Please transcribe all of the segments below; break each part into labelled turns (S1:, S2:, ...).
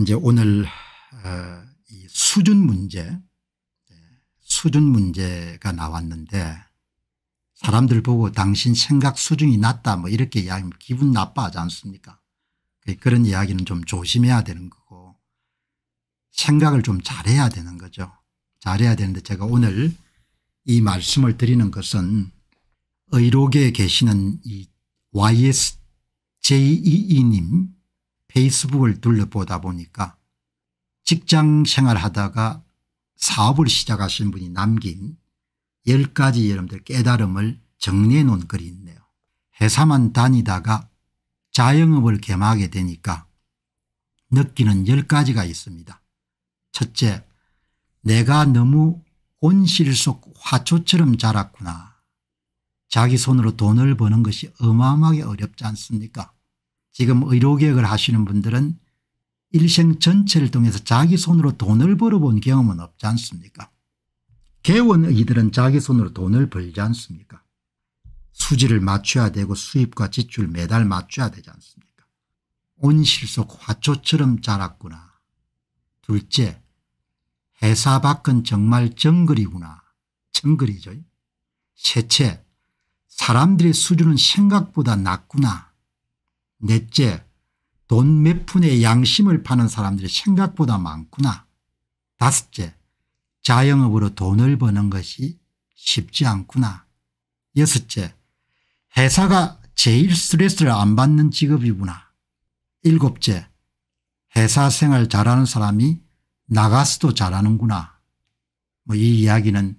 S1: 이제 오늘 어, 이 수준 문제 예, 수준 문제가 나왔는데 사람들 보고 당신 생각 수준이 낮다 뭐 이렇게 이야기하면 기분 나빠하지 않습니까 그 그런 이야기는 좀 조심해야 되는 거고 생각을 좀 잘해야 되는 거죠 잘해야 되는데 제가 오늘 이 말씀을 드리는 것은 의록에 계시는 이 YSJEE님 페이스북을 둘러보다 보니까 직장 생활하다가 사업을 시작하신 분이 남긴 10가지 여러분들 깨달음을 정리해 놓은 글이 있네요. 회사만 다니다가 자영업을 개망하게 되니까 느끼는 10가지가 있습니다. 첫째 내가 너무 온실 속 화초처럼 자랐구나. 자기 손으로 돈을 버는 것이 어마어마하게 어렵지 않습니까 지금 의료개혁을 하시는 분들은 일생 전체를 통해서 자기 손으로 돈을 벌어본 경험은 없지 않습니까 개원의들은 자기 손으로 돈을 벌지 않습니까 수지를 맞춰야 되고 수입과 지출 매달 맞춰야 되지 않습니까 온실 속 화초처럼 자랐구나 둘째 회사 밖은 정말 정글이구나 정글이죠 셋째 사람들의 수준은 생각보다 낮구나 넷째 돈 몇 푼의 양심을 파는 사람들이 생각보다 많구나. 다섯째 자영업으로 돈을 버는 것이 쉽지 않구나. 여섯째 회사가 제일 스트레스를 안 받는 직업이구나. 일곱째 회사 생활 잘하는 사람이 나가서도 잘하는구나. 뭐 이 이야기는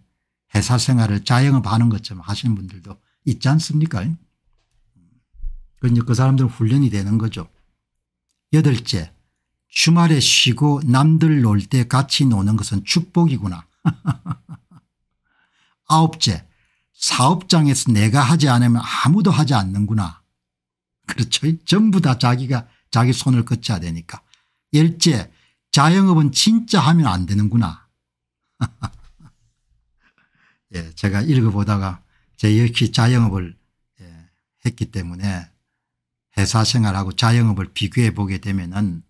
S1: 회사 생활을 자영업하는 것처럼 하시는 분들도 있지 않습니까 그러니그 사람들은 훈련이 되는 거죠. 여덟째 주말에 쉬고 남들 놀 때 같이 노는 것은 축복이구나. 아홉째 사업장에서 내가 하지 않으면 아무도 하지 않는구나. 그렇죠. 전부 다 자기가 자기 손을 거쳐야 되니까. 열째 자영업은 진짜 하면 안 되는구나. 예, 제가 읽어보다가 제 역시 자영업을 예, 했기 때문에 회사 생활하고 자영업을 비교해 보게 되면은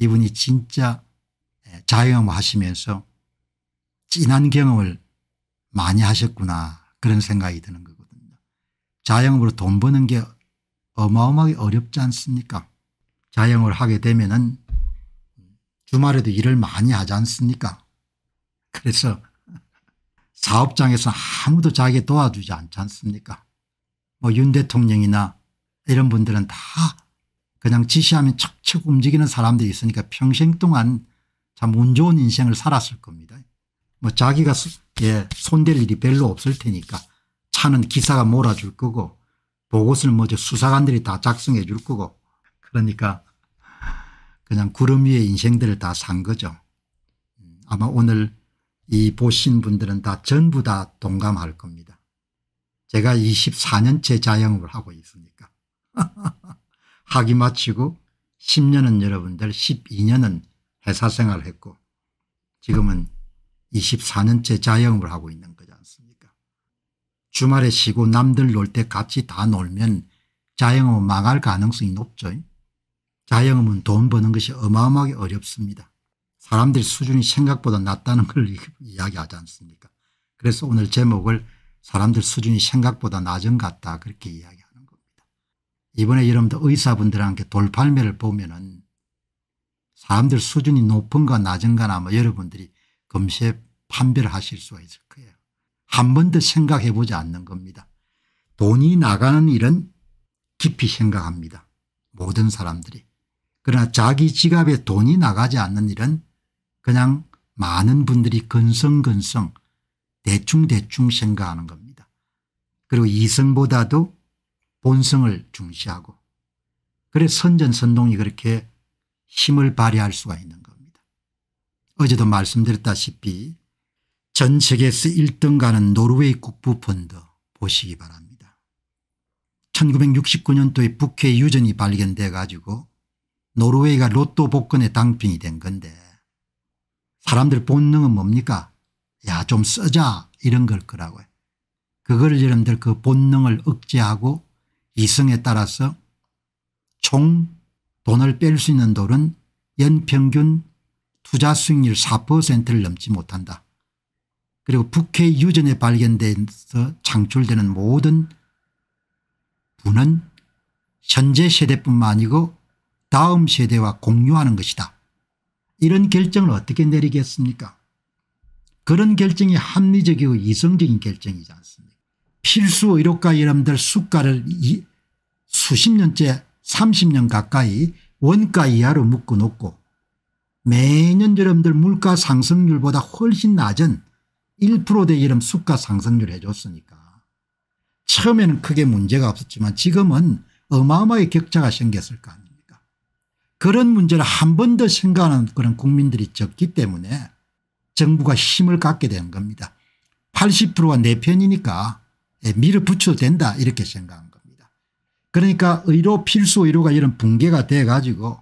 S1: 이분이 진짜 예, 자영업 하시면서 진한 경험을 많이 하셨구나 그런 생각이 드는 거거든요. 자영업으로 돈 버는 게 어마어마하게 어렵지 않습니까? 자영업을 하게 되면은 주말에도 일을 많이 하지 않습니까? 그래서 사업장에서 아무도 자기 도와주지 않지 않습니까? 뭐 윤 대통령이나 이런 분들은 다 그냥 지시하면 척척 움직이는 사람들이 있으니까 평생 동안 참 운 좋은 인생을 살았을 겁니다. 뭐 자기가 예, 손댈 일이 별로 없을 테니까 차는 기사가 몰아줄 거고 보고서는 뭐죠 수사관들이 다 작성해 줄 거고 그러니까 그냥 구름 위에 인생들을 다 산 거죠. 아마 오늘 이 보신 분들은 다 전부 다 동감할 겁니다. 제가 24년째 자영업을 하고 있으니까. 학위 마치고 10년은 여러분들 12년은 회사 생활을 했고 지금은 24년째 자영업을 하고 있는 거지 않습니까 주말에 쉬고 남들 놀 때 같이 다 놀면 자영업은 망할 가능성이 높죠 자영업은 돈 버는 것이 어마어마하게 어렵습니다 사람들 수준이 생각보다 낮다는 걸 이야기하지 않습니까 그래서 오늘 제목을 사람들 수준이 생각보다 낮은 것 같다 그렇게 이야기합니다 이번에 여러분들 의사분들한테 돌팔매를 보면은 사람들 수준이 높은가 낮은가나 뭐 여러분들이 금세 판별하실 수가 있을 거예요. 한 번 더 생각해 보지 않는 겁니다. 돈이 나가는 일은 깊이 생각합니다. 모든 사람들이. 그러나 자기 지갑에 돈이 나가지 않는 일은 그냥 많은 분들이 근성근성 대충대충 생각하는 겁니다. 그리고 이성보다도 본성을 중시하고 그래 선전선동이 그렇게 힘을 발휘할 수가 있는 겁니다. 어제도 말씀드렸다시피 전 세계에서 1등 가는 노르웨이 국부펀드 보시기 바랍니다. 1969년도에 북해 유전이 발견돼 가지고 노르웨이가 로또 복권에 당첨이 된 건데 사람들 본능은 뭡니까 야좀 쓰자 이런 걸 거라고요. 그걸 여러분들 그 본능을 억제하고 이성에 따라서 총 돈을 뺄 수 있는 돈은 연평균 투자 수익률 4%를 넘지 못한다. 그리고 북해 유전에 발견돼서 창출되는 모든 분은 현재 세대뿐만 아니고 다음 세대와 공유하는 것이다. 이런 결정을 어떻게 내리겠습니까 그런 결정이 합리적이고 이성적인 결정이지 않습니까 필수 의료과 이름들 수가를 수십 년째 30년 가까이 원가 이하로 묶어놓고 매년 여러분들 물가 상승률보다 훨씬 낮은 1%대 이름 수가 상승률 해줬으니까 처음에는 크게 문제가 없었지만 지금은 어마어마하게 격차가 생겼을 거 아닙니까 그런 문제를 한 번 더 생각하는 그런 국민들이 적기 때문에 정부가 힘을 갖게 된 겁니다. 80%가 내 편이니까 예, 밀어붙여도 된다 이렇게 생각한 겁니다. 그러니까 의료 필수 의료가 이런 붕괴가 돼 가지고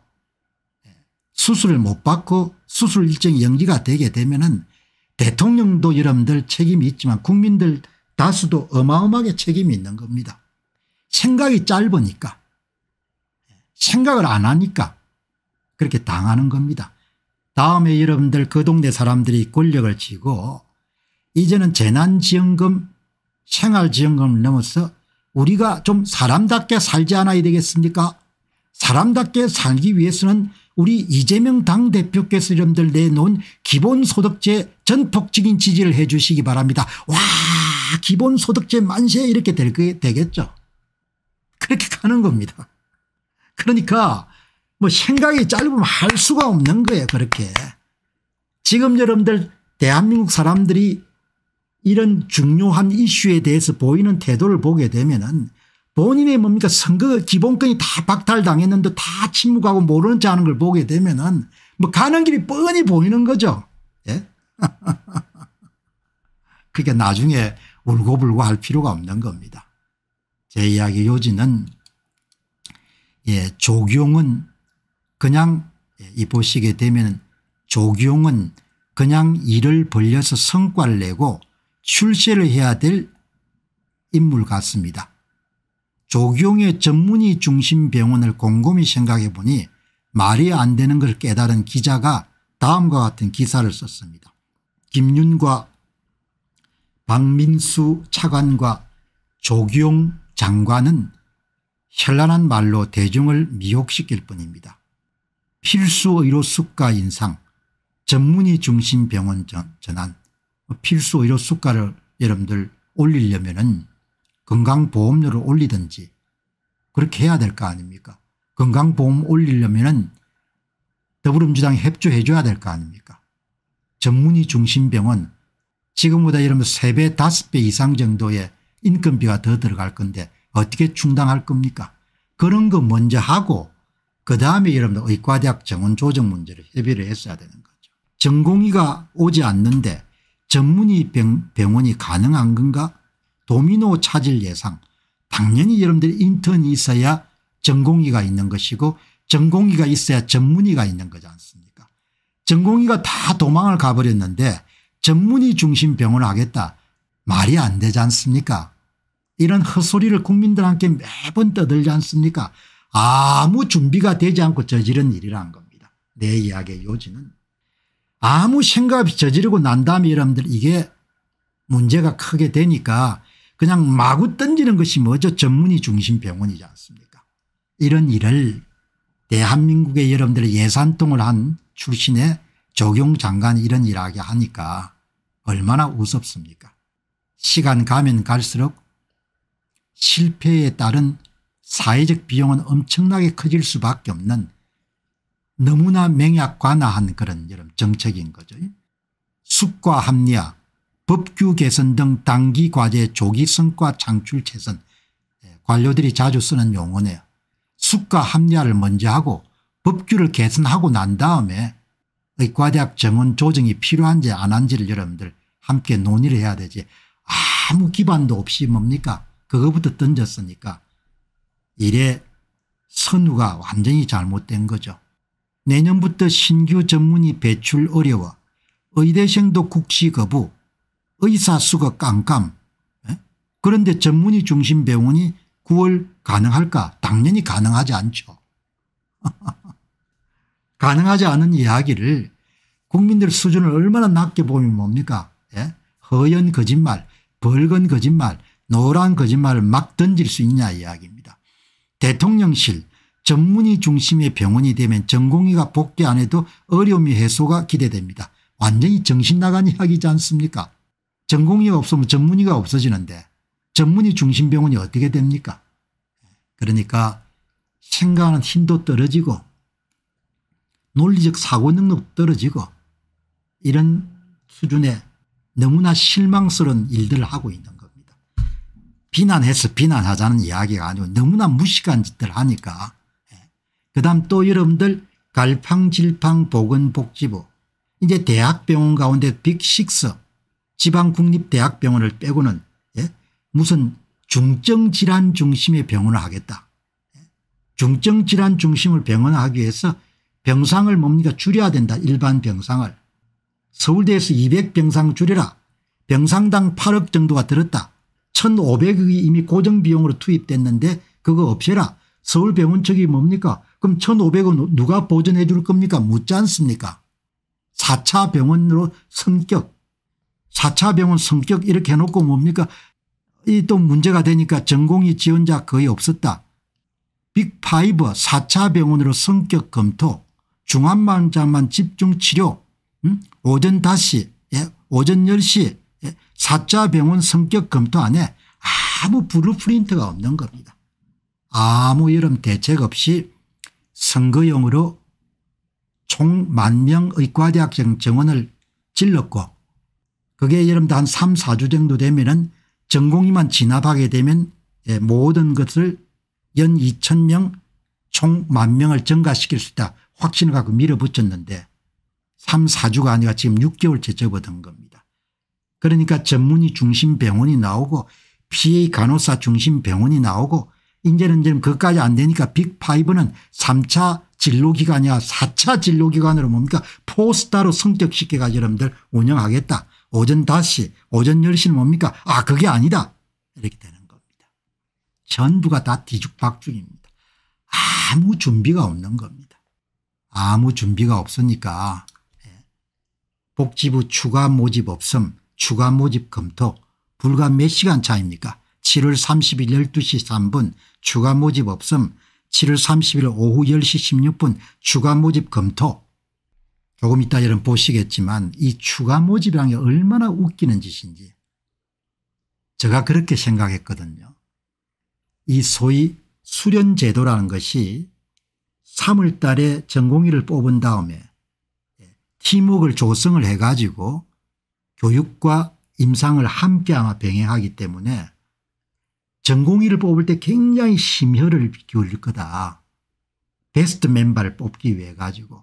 S1: 예, 수술을 못 받고 수술 일정이 연기가 되게 되면은 대통령도 여러분들 책임이 있지만 국민들 다수도 어마어마하게 책임이 있는 겁니다. 생각이 짧으니까 예, 생각을 안 하니까 그렇게 당하는 겁니다. 다음에 여러분들 그 동네 사람들이 권력을 쥐고 이제는 재난지원금 생활지원금을 넘어서 우리가 좀 사람답게 살지 않아야 되겠습니까 사람답게 살기 위해서는 우리 이재명 당대표께서 여러분들 내놓은 기본소득제 전폭적인 지지를 해 주시기 바랍니다. 와 기본소득제 만세 이렇게 될, 되겠죠. 그렇게 가는 겁니다. 그러니까 뭐 생각이 짧으면 할 수가 없는 거예요 그렇게. 지금 여러분들 대한민국 사람들이 이런 중요한 이슈에 대해서 보이는 태도를 보게 되면은 본인의 뭡니까 선거 기본권이 다 박탈당했는데 다 침묵하고 모르는 체 하는 걸 보게 되면은 뭐 가는 길이 뻔히 보이는 거죠. 예? 그게 나중에 울고불고 할 필요가 없는 겁니다. 제 이야기 요지는 예, 조경은 그냥 예, 이 보시게 되면 조경은 그냥 일을 벌려서 성과를 내고 출세를 해야 될 인물 같습니다. 조경의 전문의 중심 병원을 곰곰이 생각해 보니 말이 안 되는 걸 깨달은 기자가 다음과 같은 기사를 썼습니다. 김윤과 박민수 차관과 조경 장관은 현란한 말로 대중을 미혹시킬 뿐입니다. 필수의료 숙가 인상, 전문의 중심 병원 전환, 필수 의료 수가를 여러분들 올리려면은 건강보험료를 올리든지 그렇게 해야 될 거 아닙니까 건강보험 올리려면은 더불어민주당이 협조해 줘야 될 거 아닙니까 전문의 중심 병원 지금보다 여러분 3배 5배 이상 정도의 인건비가 더 들어갈 건데 어떻게 충당할 겁니까 그런 거 먼저 하고 그다음에 여러분 의과대학 정원 조정 문제를 협의를 했어야 되는 거죠. 전공의가 오지 않는데 전문의 병원이 가능한 건가 도미노 찾을 예상 당연히 여러분들이 인턴이 있어야 전공의가 있는 것이고 전공의가 있어야 전문의가 있는 거지 않습니까 전공의가 다 도망을 가버렸는데 전문의 중심 병원을 하겠다 말이 안 되지 않습니까 이런 헛소리를 국민들한테 매번 떠들지 않습니까 아무 준비가 되지 않고 저지른 일이라는 겁니다 내 이야기의 요지는 아무 생각 없이 저지르고 난 다음에 여러분들 이게 문제가 크게 되니까 그냥 마구 던지는 것이 뭐죠 전문의 중심 병원이지 않습니까 이런 일을 대한민국의 여러분들의 예산통을 한 출신의 조경 장관이 이런 일하게 하니까 얼마나 우습습니까 시간 가면 갈수록 실패에 따른 사회적 비용은 엄청나게 커질 수밖에 없는 너무나 맹약관화한 그런 여러 정책인 거죠. 숙과 합리화 법규 개선 등 단기 과제 조기 성과 창출 최선 예, 관료들이 자주 쓰는 용어네요. 숙과 합리화를 먼저 하고 법규를 개선하고 난 다음에 의과대학 정원 조정이 필요한지 안 한지를 여러분들 함께 논의를 해야 되지 아무 기반도 없이 뭡니까 그거부터 던졌으니까 이래 선우가 완전히 잘못된 거죠. 내년부터 신규 전문의 배출 어려워 의대생도 국시 거부 의사 수가 깜깜 그런데 전문의 중심 병원이 9월 가능할까 당연히 가능하지 않죠. 가능하지 않은 이야기를 국민들 수준을 얼마나 낮게 보면 뭡니까 예? 허연 거짓말 벌건 거짓말 노란 거짓말을 막 던질 수 있냐 이야기입니다. 대통령실 전문의 중심의 병원이 되면 전공의가 복귀 안 해도 어려움이 해소가 기대됩니다. 완전히 정신 나간 이야기지 않습니까 전공의가 없으면 전문의가 없어지는데 전문의 중심 병원이 어떻게 됩니까 그러니까 생각하는 힘도 떨어지고 논리적 사고 능력 떨어지고 이런 수준의 너무나 실망스러운 일들을 하고 있는 겁니다. 비난해서 비난하자는 이야기가 아니고 너무나 무식한 짓들 하니까 그 다음 또 여러분들 갈팡질팡 보건복지부 이제 대학병원 가운데 빅식스 지방국립대학병원을 빼고는 예? 무슨 중증질환 중심의 병원을 하겠다. 중증질환 중심을 병원하기 위해서 병상을 뭡니까 줄여야 된다 일반 병상을. 서울대에서 200병상 줄여라. 병상당 8억 정도가 들었다. 1500억이 이미 고정비용으로 투입됐는데 그거 없애라. 서울병원 측이 뭡니까 그럼 1,500원 누가 보전해 줄 겁니까? 묻지 않습니까? 4차 병원으로 성격 4차 병원 성격 이렇게 해놓고 뭡니까? 이 또 문제가 되니까 전공이 지원자 거의 없었다. 빅파이브 4차 병원으로 성격 검토 중환만자만 집중 치료 음? 오전 다시 예? 오전 10시 예? 4차 병원 성격 검토 안에 아무 블루프린트가 없는 겁니다. 아무 이런 대책 없이 선거용으로 총 만 명 의과대학생 정원을 질렀고 그게 여러분 한 3, 4주 정도 되면은 전공이만 진압하게 되면 예, 모든 것을 연 2천명 총 만명을 증가시킬 수 있다 확신을 갖고 밀어붙였는데 3, 4주가 아니라 지금 6개월째 접어든 겁니다. 그러니까 전문의 중심 병원이 나오고 PA 간호사 중심 병원이 나오고 이제는 이제 그것까지 안 되니까 빅5는 3차 진로기관이야 4차 진로기관으로 뭡니까 포스타로 성격시켜가지고 여러분들 운영하겠다. 오전 5시 오전 10시는 뭡니까 아 그게 아니다. 이렇게 되는 겁니다. 전부가 다 뒤죽박죽입니다. 아무 준비가 없는 겁니다. 아무 준비가 없으니까 예. 복지부 추가 모집 없음 추가 모집 검토 불과 몇 시간 차입니까 7월 30일 12시 3분 추가 모집 없음 7월 30일 오후 10시 16분 추가 모집 검토 조금 이따 여러분 보시겠지만 이 추가 모집이라게 얼마나 웃기는 짓인지 제가 그렇게 생각했거든요. 이 소위 수련 제도라는 것이 3월 달에 전공의를 뽑은 다음에 팀웍을 조성을 해가지고 교육과 임상을 함께 아마 병행하기 때문에 전공의를 뽑을 때 굉장히 심혈을 기울일 거다. 베스트 멤버를 뽑기 위해 가지고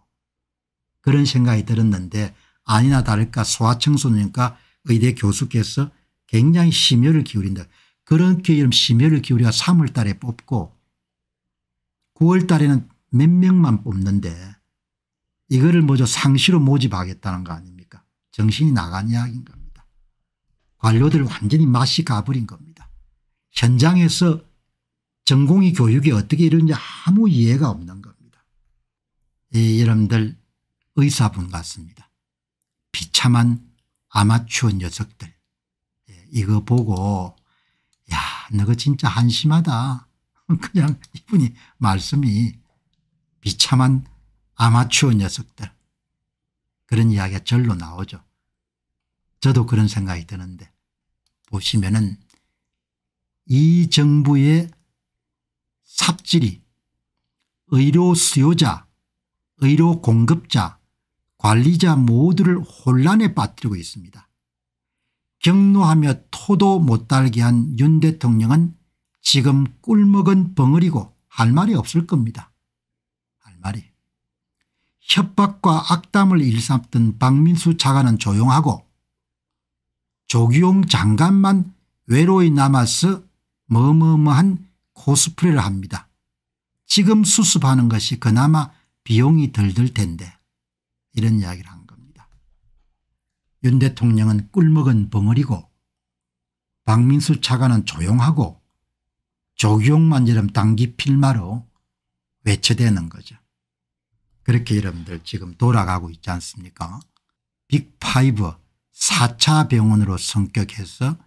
S1: 그런 생각이 들었는데 아니나 다를까 소아청소년과 의대 교수께서 굉장히 심혈을 기울인다. 그렇게 이런 심혈을 기울여 3월 달에 뽑고 9월 달에는 몇 명만 뽑는데 이거를 먼저 상시로 모집하겠다는 거 아닙니까 정신이 나간 이야기인 겁니다. 관료들 완전히 맛이 가버린 겁니다. 현장에서 전공의 교육이 어떻게 이루는지 아무 이해가 없는 겁니다. 이 예, 여러분들 의사분 같습니다. 비참한 아마추어 녀석들 예, 이거 보고 야 너가 진짜 한심하다. 그냥 이분이 말씀이 비참한 아마추어 녀석들 그런 이야기가 절로 나오죠. 저도 그런 생각이 드는데 보시면은 이 정부의 삽질이 의료 수요자 의료 공급자 관리자 모두를 혼란에 빠뜨리고 있습니다. 경로하며 토도 못 달게 한 윤 대통령은 지금 꿀먹은 벙어리고 할 말이 없을 겁니다. 할 말이. 협박과 악담을 일삼던 박민수 차관은 조용하고 조기용 장관만 외로이 남아서 뭐뭐뭐한 코스프레를 합니다. 지금 수습하는 것이 그나마 비용이 덜 들 텐데 이런 이야기를 한 겁니다. 윤 대통령은 꿀먹은 벙어리고 박민수 차관은 조용하고 조기용만처럼 당기 필마로 외쳐대는 거죠. 그렇게 여러분들 지금 돌아가고 있지 않습니까 빅파 4차 병원으로 성격해서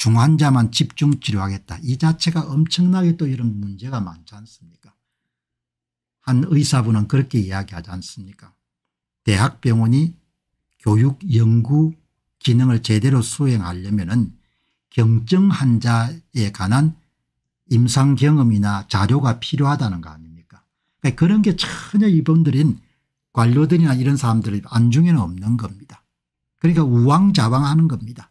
S1: 중환자만 집중 치료하겠다. 이 자체가 엄청나게 또 이런 문제가 많지 않습니까 한 의사분은 그렇게 이야기하지 않습니까 대학병원이 교육 연구 기능을 제대로 수행하려면 은 경증 환자에 관한 임상 경험이나 자료가 필요하다는 거 아닙니까 그러니까 그런 게 전혀 이분들인 관료들이나 이런 사람들 안중에는 없는 겁니다. 그러니까 우왕좌왕하는 겁니다.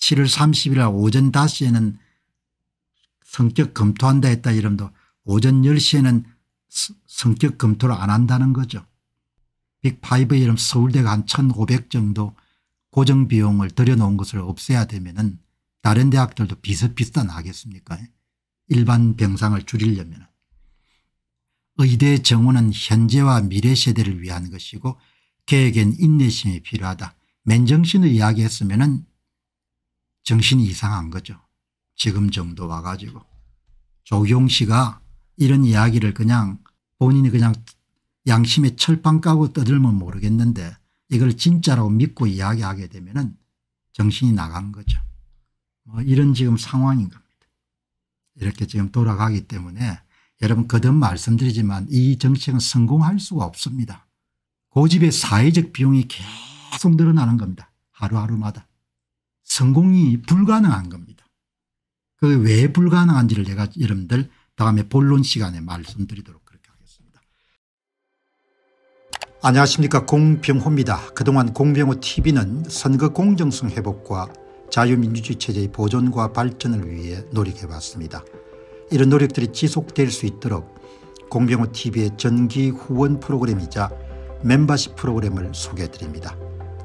S1: 7월 30일 오전 5시에는 성격 검토한다 했다 이름도 오전 10시에는 성격 검토를 안 한다는 거죠. 빅5 이름 서울대가 한 1500 정도 고정 비용을 들여놓은 것을 없애야 되면은 다른 대학들도 비슷비슷한 하겠습니까 일반 병상을 줄이려면 의대 정원은 현재와 미래 세대를 위한 것이고 계획엔 인내심이 필요하다. 맨정신을 이야기했으면 정신이 이상한 거죠. 지금 정도 와가지고. 조경 씨가 이런 이야기를 그냥 본인이 그냥 양심에 철판 까고 떠들면 모르겠는데 이걸 진짜라고 믿고 이야기하게 되면 은 정신이 나간 거죠. 뭐 이런 지금 상황인 겁니다. 이렇게 지금 돌아가기 때문에 여러분 거듭 말씀드리지만 이 정책은 성공할 수가 없습니다. 고집의 사회적 비용이 계속 늘어나는 겁니다. 하루하루마다. 성공이 불가능한 겁니다. 그 왜 불가능한지를 제가 여러분들 다음에 본론 시간에 말씀드리도록 그렇게 하겠습니다. 안녕하십니까 공병호입니다. 그동안 공병호 tv는 선거 공정성 회복과 자유민주주의 체제의 보존과 발전을 위해 노력해왔습니다. 이런 노력들이 지속될 수 있도록 공병호 tv의 전기 후원 프로그램이자 멤버십 프로그램을 소개해드립니다.